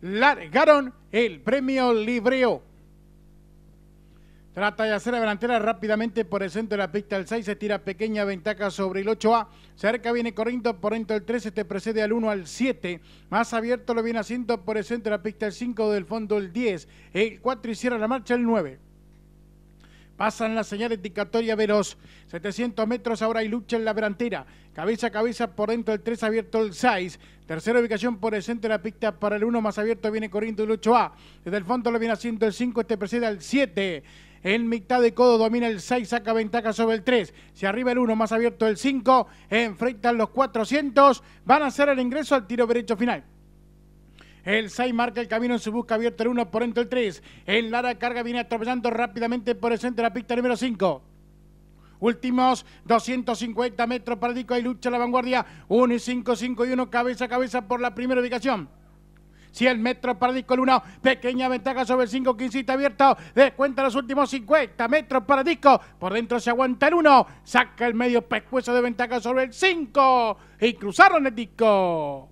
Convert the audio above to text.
largaron el premio Libreo. Trata de hacer la delantera rápidamente por el centro de la pista. El 6 se tira pequeña ventaja sobre el 8A. Cerca viene corriendo por dentro el 13, te precede al 1 al 7. Más abierto lo viene haciendo por el centro de la pista el 5 del fondo el 10. El 4 y cierra la marcha el 9. Pasan las señales indicatoria veloz. 700 metros ahora y lucha en la delantera. Cabeza a cabeza por dentro del 3 abierto el 6. Tercera ubicación por el centro de la pista para el 1 más abierto viene corriendo el 8A. Desde el fondo lo viene haciendo el 5, este precede al 7. En mitad de codo domina el 6, saca ventaja sobre el 3. Se arriba el 1, más abierto el 5. Enfrentan los 400. Van a hacer el ingreso al tiro derecho final. El 6 marca el camino en su busca abierto el 1 por entre el 3. El Lara Carga viene atropellando rápidamente por el centro de la pista número 5. Últimos 250 metros para disco, y lucha la vanguardia. 1 y 5, 5 y 1, cabeza a cabeza por la primera ubicación. 100 metros para Disco el 1. pequeña ventaja sobre el 5, 15 está abierto, descuenta los últimos 50 metros para Disco, por dentro se aguanta el 1, saca el medio pescueso de ventaja sobre el 5 y cruzaron el Disco.